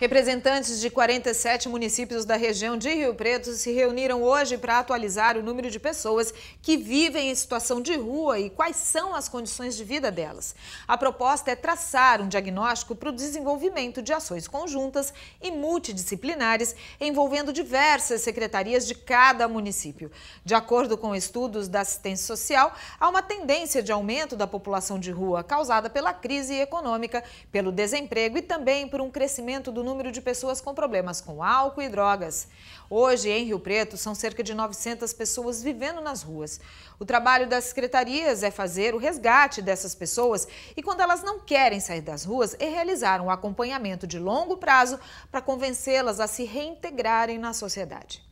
Representantes de 47 municípios da região de Rio Preto se reuniram hoje para atualizar o número de pessoas que vivem em situação de rua e quais são as condições de vida delas. A proposta é traçar um diagnóstico para o desenvolvimento de ações conjuntas e multidisciplinares envolvendo diversas secretarias de cada município. De acordo com estudos da assistência social, há uma tendência de aumento da população de rua causada pela crise econômica, pelo desemprego e também por um crescimento do número de pessoas com problemas com álcool e drogas. Hoje, em Rio Preto, são cerca de 900 pessoas vivendo nas ruas. O trabalho das secretarias é fazer o resgate dessas pessoas e, quando elas não querem sair das ruas, é realizar um acompanhamento de longo prazo para convencê-las a se reintegrarem na sociedade.